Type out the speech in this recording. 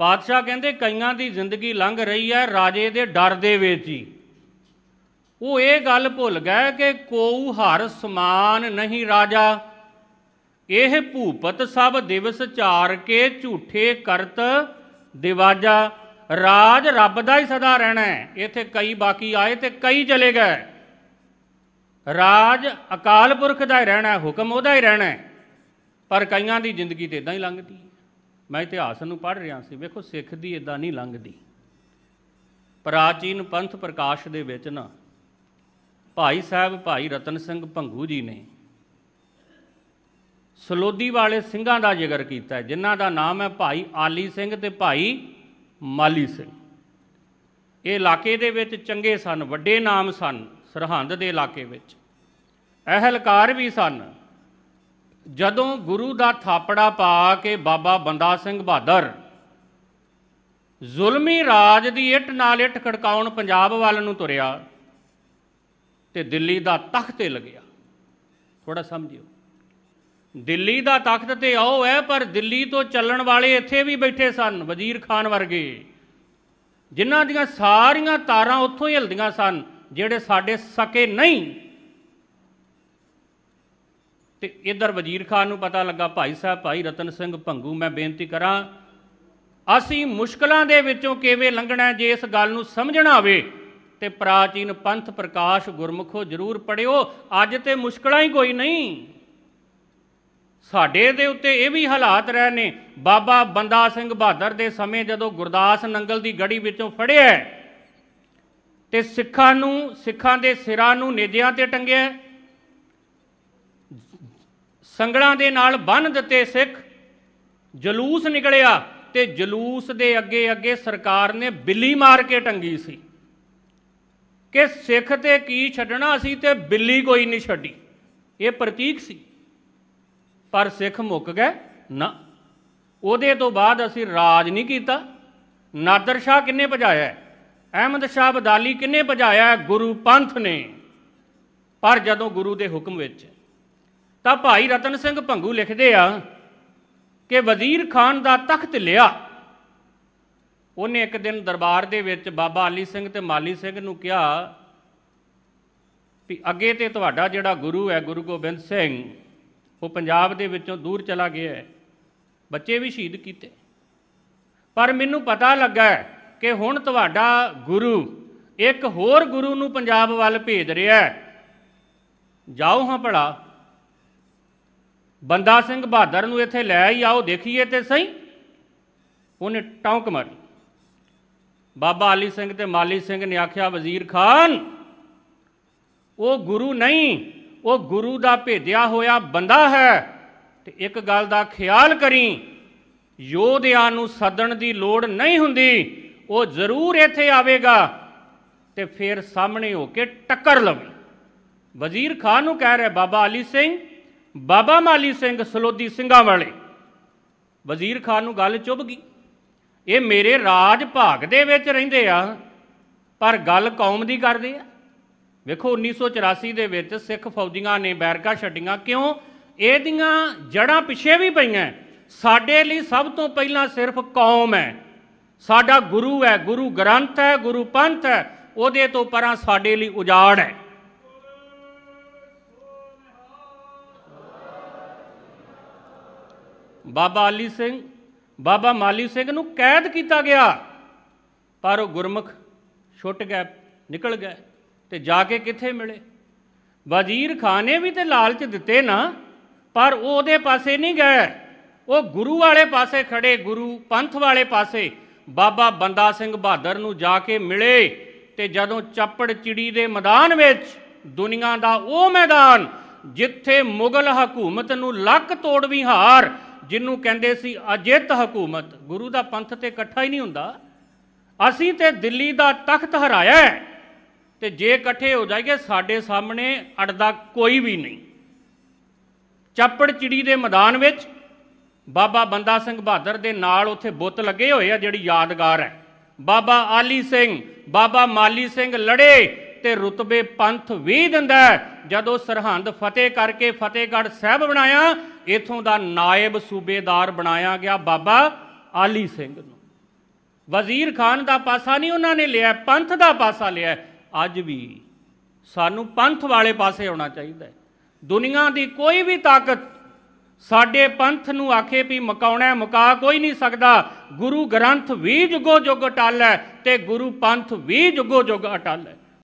ਪਾਤਸ਼ਾਹ ਕਹਿੰਦੇ ਕਈਆਂ ਦੀ ਜ਼ਿੰਦਗੀ ਲੰਘ ਰਹੀ ਹੈ ਰਾਜੇ ਦੇ ਡਰ ਦੇ ਵਿੱਚ ਹੀ ਉਹ ਇਹ ਗੱਲ ਭੁੱਲ ਗਏ ਕਿ ਕੋਉ ਹਰ ਸਮਾਨ ਨਹੀਂ ਰਾਜਾ ਇਹ ਭੂਪਤ ਸਭ ਦਿਵਸ ਚਾਰ ਕੇ ਝੂਠੇ ਕਰਤ ਦਿਵਾਜਾ ਰਾਜ ਰੱਬ ਦਾ ਹੀ ਸਦਾ ਰਹਿਣਾ ਹੈ ਇੱਥੇ ਕਈ ਬਾਕੀ ਆਏ ਤੇ ਕਈ ਚਲੇ ਗਏ ਰਾਜ ਅਕਾਲ ਪੁਰਖ ਦਾ ਹੀ ਰਹਿਣਾ ਹੁਕਮ ਉਹਦਾ ਹੀ ਰਹਿਣਾ ਪਰ ਕਈਆਂ ਦੀ ਜ਼ਿੰਦਗੀ ਤੇ ਇਦਾਂ ਹੀ ਲੰਘਦੀ ਮੈਂ ਇਤਿਹਾਸ ਨੂੰ ਪੜ੍ਹ ਰਿਹਾ ਸੀ ਵੇਖੋ ਸਿੱਖ ਦੀ ਇਦਾਂ ਨਹੀਂ ਲੰਘਦੀ ਪ੍ਰਾਚੀਨ ਪੰਥ ਪ੍ਰਕਾਸ਼ ਦੇ ਵਿੱਚ ਨਾ ਭਾਈ ਸਾਹਿਬ ਭਾਈ ਰਤਨ ਸਿੰਘ ਭੰਗੂ ਜੀ ਨੇ ਸਲੋਦੀ ਵਾਲੇ ਸਿੰਘਾਂ ਦਾ ਜ਼ਿਕਰ ਕੀਤਾ ਜਿਨ੍ਹਾਂ ਦਾ ਨਾਮ ਹੈ ਭਾਈ ਆਲੀ ਸਿੰਘ ਤੇ ਭਾਈ ਮਾਲੀ ਸਿੰਘ ਇਹ ਇਲਾਕੇ ਦੇ ਵਿੱਚ ਚੰਗੇ ਸਨ ਵੱਡੇ ਨਾਮ ਸਨ ਸਰਹੰਦ ਦੇ ਇਲਾਕੇ ਵਿੱਚ ਅਹਲਕਾਰ ਵੀ ਸਨ ਜਦੋਂ ਗੁਰੂ ਦਾ ਥਾਪੜਾ ਪਾ ਕੇ ਬਾਬਾ ਬੰਦਾ ਸਿੰਘ ਬਹਾਦਰ ਜ਼ੁਲਮੀ ਰਾਜ ਦੀ ਇੱਟ ਨਾਲ ਇੱਟ ਖੜਕਾਉਣ ਪੰਜਾਬ ਵੱਲ ਨੂੰ ਤੁਰਿਆ ਤੇ ਦਿੱਲੀ ਦਾ ਤਖਤ ਤੇ ਲੱਗਿਆ ਥੋੜਾ ਸਮਝਿਓ ਦਿੱਲੀ ਦਾ ਤਖਤ ਤੇ ਆਉ ਹੈ ਪਰ ਦਿੱਲੀ ਤੋਂ ਚੱਲਣ ਵਾਲੇ ਇੱਥੇ ਵੀ ਬੈਠੇ ਸਨ ਵਜ਼ੀਰ ਖਾਨ ਵਰਗੇ ਜਿਨ੍ਹਾਂ ਦੀਆਂ ਸਾਰੀਆਂ ਤਾਰਾਂ ਉੱਥੋਂ ਹੀ ਹਿਲਦੀਆਂ ਸਨ ਜਿਹੜੇ ਸਾਡੇ ਸਕੇ ਨਹੀਂ ਤੇ ਇਧਰ ਵਜ਼ੀਰ ਖਾਨ ਨੂੰ ਪਤਾ ਲੱਗਾ ਭਾਈ ਸਾਹਿਬ ਭਾਈ ਰਤਨ ਸਿੰਘ ਭੰਗੂ ਮੈਂ ਬੇਨਤੀ ਕਰਾਂ ਅਸੀਂ ਮੁਸ਼ਕਲਾਂ ਦੇ ਵਿੱਚੋਂ ਕਿਵੇਂ ਲੰਘਣਾ ਜੇ ਇਸ ਗੱਲ ਨੂੰ ਸਮਝਣਾ ਹੋਵੇ ਤੇ ਪ੍ਰਾਚੀਨ ਪੰਥ ਪ੍ਰਕਾਸ਼ ਗੁਰਮੁਖੋ ਜ਼ਰੂਰ ਪੜਿਓ ਅੱਜ ਤੇ ਮੁਸ਼ਕਲਾਂ ਹੀ ਕੋਈ ਨਹੀਂ ਸਾਡੇ ਦੇ ਉੱਤੇ ਇਹ ਵੀ ਹਾਲਾਤ ਰਹੇ ਨੇ ਬਾਬਾ ਬੰਦਾ ਸਿੰਘ ਬਹਾਦਰ ਦੇ ਸਮੇਂ ਜਦੋਂ ਗੁਰਦਾਸ ਨੰਗਲ ਦੀ ਗੜੀ ਵਿੱਚੋਂ ਫੜਿਆ ਤੇ ਸਿੱਖਾਂ ਨੂੰ ਸਿੱਖਾਂ ਦੇ ਸਿਰਾਂ ਨੂੰ ਨੇਜਿਆਂ ਤੇ ਟੰਗਿਆ ਸੰਗੜਾਂ ਦੇ ਨਾਲ ਬੰਨ ਦਿੱਤੇ ਸਿੱਖ ਜਲੂਸ ਨਿਕਲਿਆ ਤੇ ਜਲੂਸ ਦੇ ਅੱਗੇ ਅੱਗੇ ਸਰਕਾਰ ਨੇ ਬਿੱਲੀ ਮਾਰ ਕੇ ਟੰਗੀ ਸੀ ਕਿ ਸਿੱਖ ਤੇ ਕੀ ਛੱਡਣਾ ਸੀ ਤੇ ਬਿੱਲੀ ਕੋਈ ਨਹੀਂ ਛੱਡੀ ਇਹ ਪ੍ਰਤੀਕ ਸੀ ਪਰ ਸਿੱਖ ਮੁੱਕ ਗਏ ਨਾ ਉਹਦੇ ਤੋਂ ਬਾਅਦ ਅਸੀਂ ਰਾਜ ਨਹੀਂ ਕੀਤਾ ਨਾਦਰ ਸ਼ਾਹ ਕਿੰਨੇ ਭਜਾਇਆ ਅਹਿਮਦ ਸ਼ਾਹ ਬਦਾਲੀ ਕਿੰਨੇ ਭਜਾਇਆ ਗੁਰੂ ਪੰਥ ਨੇ ਪਰ ਜਦੋਂ ਗੁਰੂ ਦੇ ਹੁਕਮ ਵਿੱਚ ਤਾਂ ਭਾਈ ਰਤਨ ਸਿੰਘ ਭੰਗੂ ਲਿਖਦੇ ਆ ਕਿ ਵਜ਼ੀਰ ਖਾਨ ਦਾ ਤਖਤ ਲਿਆ ਉਹਨੇ ਇੱਕ ਦਿਨ ਦਰਬਾਰ ਦੇ ਵਿੱਚ ਬਾਬਾ ਅਲੀ ਸਿੰਘ ਤੇ ਮਾਲੀ ਸਿੰਘ ਨੂੰ ਕਿਹਾ ਵੀ ਅੱਗੇ ਤੇ ਤੁਹਾਡਾ ਜਿਹੜਾ ਗੁਰੂ ਹੈ ਗੁਰੂ ਗੋਬਿੰਦ ਸਿੰਘ ਉਹ ਪੰਜਾਬ ਦੇ ਵਿੱਚੋਂ ਦੂਰ ਚਲਾ ਗਿਆ ਹੈ ਬੱਚੇ ਵੀ ਸ਼ਹੀਦ ਕੀਤੇ ਪਰ ਮੈਨੂੰ ਪਤਾ ਲੱਗਾ ਕਿ ਹੁਣ ਤੁਹਾਡਾ ਗੁਰੂ ਇੱਕ ਹੋਰ ਗੁਰੂ ਨੂੰ ਪੰਜਾਬ ਵੱਲ ਭੇਜ ਰਿਹਾ ਹੈ ਜਾਓ ਹਾਂ ਭਲਾ ਬੰਦਾ ਸਿੰਘ ਬਹਾਦਰ ਨੂੰ ਇੱਥੇ ਲੈ ਆਈ ਆਓ ਦੇਖੀਏ ਤੇ ਸਹੀ ਉਹਨੇ ਟੌਂਕ ਮਾਰੀ ਬਾਬਾ ਅਲੀ ਸਿੰਘ ਤੇ ਮਾਲੀ ਸਿੰਘ ਨੇ ਆਖਿਆ ਵਜ਼ੀਰ ਖਾਨ ਉਹ ਗੁਰੂ ਨਹੀਂ ਉਹ ਗੁਰੂ ਦਾ ਭੇਜਿਆ ਹੋਇਆ ਬੰਦਾ ਹੈ ਤੇ ਇੱਕ ਗੱਲ ਦਾ ਖਿਆਲ ਕਰੀ ਯੋਧਿਆਂ ਨੂੰ ਸੱਦਣ ਦੀ ਲੋੜ ਨਹੀਂ ਹੁੰਦੀ ਉਹ ਜ਼ਰੂਰ ਇੱਥੇ ਆਵੇਗਾ ਤੇ ਫਿਰ ਸਾਹਮਣੇ ਹੋ ਕੇ ਟੱਕਰ ਲਵੇ ਵਜ਼ੀਰ ਖਾਨ ਨੂੰ ਕਹਿ ਰਿਹਾ ਬਾਬਾ ਅਲੀ ਸਿੰਘ ਬਾਬਾ ਮਾਲੀ ਸਿੰਘ ਸਲੋਦੀ ਸਿੰਘਾਂ ਵਾਲੇ ਵਜ਼ੀਰ ਖਾਨ ਨੂੰ ਗੱਲ ਚੁੱਭ ਗਈ ਇਹ ਮੇਰੇ ਰਾਜ ਭਾਗ ਦੇ ਵਿੱਚ ਰਹਿੰਦੇ ਆ ਪਰ ਗੱਲ ਕੌਮ ਦੀ ਕਰਦੇ ਆ ਵੇਖੋ 1984 ਦੇ ਵਿੱਚ ਸਿੱਖ ਫੌਜੀਆਂ ਨੇ ਬੈਰਕਾ ਛੱਡੀਆਂ ਕਿਉਂ ਇਹਦੀਆਂ ਜੜਾਂ ਪਿੱਛੇ ਵੀ ਪਈਆਂ ਸਾਡੇ ਲਈ ਸਭ ਤੋਂ ਪਹਿਲਾਂ ਸਿਰਫ ਕੌਮ ਹੈ ਸਾਡਾ ਗੁਰੂ ਹੈ ਗੁਰੂ ਗ੍ਰੰਥ ਹੈ ਗੁਰੂ ਪੰਥ ਹੈ ਉਹਦੇ ਤੋਂ ਪਰਾਂ ਸਾਡੇ ਲਈ ਉਜਾੜ ਹੈ ਬਾਬਾ ਅਲੀ ਸਿੰਘ ਬਾਬਾ ਮਾਲੀ ਸਿੰਘ ਨੂੰ ਕੈਦ ਕੀਤਾ ਗਿਆ ਪਰ ਉਹ ਗੁਰਮੁਖ ਛੁੱਟ ਗਿਆ ਨਿਕਲ ਗਿਆ ਤੇ ਜਾ ਕੇ ਕਿੱਥੇ ਮਿਲੇ ਵਜ਼ੀਰ ਖਾਨ ਨੇ ਵੀ ਤੇ ਲਾਲਚ ਦਿੱਤੇ ਨਾ ਪਰ ਉਹ ਉਹਦੇ ਪਾਸੇ ਨਹੀਂ ਗਏ ਉਹ ਗੁਰੂ ਵਾਲੇ ਪਾਸੇ ਖੜੇ ਗੁਰੂ ਪੰਥ ਵਾਲੇ ਪਾਸੇ ਬਾਬਾ ਬੰਦਾ ਸਿੰਘ ਬਹਾਦਰ ਨੂੰ ਜਾ ਕੇ ਮਿਲੇ ਤੇ ਜਦੋਂ ਚੱਪੜ ਚਿੜੀ ਦੇ ਮੈਦਾਨ ਵਿੱਚ ਦੁਨੀਆ ਦਾ ਉਹ ਮੈਦਾਨ ਜਿੱਥੇ ਮੁਗਲ ਹਕੂਮਤ ਨੂੰ ਲੱਕ ਵੀ ਹਾਰ ਜਿਹਨੂੰ ਕਹਿੰਦੇ ਸੀ ਅਜਿੱਤ ਹਕੂਮਤ ਗੁਰੂ ਦਾ ਪੰਥ ਤੇ ਇਕੱਠਾ ਹੀ ਨਹੀਂ ਹੁੰਦਾ ਅਸੀਂ ਤੇ ਦਿੱਲੀ ਦਾ ਤਖਤ ਹਰਾਇਆ ਤੇ ਜੇ ਇਕੱਠੇ ਹੋ ਜਾਈਏ ਸਾਡੇ ਸਾਹਮਣੇ ਅੜਦਾ ਕੋਈ ਵੀ ਨਹੀਂ ਚਾਪੜ ਚਿੜੀ ਦੇ ਮੈਦਾਨ ਵਿੱਚ ਬਾਬਾ ਬੰਦਾ ਸਿੰਘ ਬਹਾਦਰ ਦੇ ਨਾਲ ਉੱਥੇ ਬੁੱਤ ਲੱਗੇ ਹੋਏ ਆ ਜਿਹੜੀ ਯਾਦਗਾਰ ਹੈ ਬਾਬਾ ਆਲੀ ਸਿੰਘ ਬਾਬਾ ਮਾਲੀ ਸਿੰਘ ਲੜੇ ਤੇ ਰਤਬੇ ਪੰਥ ਵੀ ਦਿੰਦਾ ਜਦੋਂ ਸਰਹੰਦ ਫਤਿਹ ਕਰਕੇ ਫਤਿਹਗੜ੍ਹ ਸਾਹਿਬ ਬਣਾਇਆ ਇਥੋਂ ਦਾ ਨਾਇਬ ਸੂਬੇਦਾਰ ਬਣਾਇਆ ਗਿਆ ਬਾਬਾ ਆਲੀ ਸਿੰਘ ਨੂੰ ਵਜ਼ੀਰ ਖਾਨ ਦਾ ਪਾਸਾ ਨਹੀਂ ਉਹਨਾਂ ਨੇ ਲਿਆ ਪੰਥ ਦਾ ਪਾਸਾ ਲਿਆ ਅੱਜ ਵੀ ਸਾਨੂੰ ਪੰਥ ਵਾਲੇ ਪਾਸੇ ਆਉਣਾ ਚਾਹੀਦਾ ਦੁਨੀਆ ਦੀ ਕੋਈ ਵੀ ਤਾਕਤ ਸਾਡੇ ਪੰਥ ਨੂੰ ਆਖੇ ਵੀ ਮਕਾਉਣਾ ਮਕਾ ਕੋਈ ਨਹੀਂ ਸਕਦਾ ਗੁਰੂ ਗ੍ਰੰਥ ਵੀ ਜੁਗੋ ਜੁਗ ਅਟਲ ਹੈ ਤੇ ਗੁਰੂ ਪੰਥ ਵੀ ਜੁਗੋ ਜੁਗ ਅਟਲ ਹੈ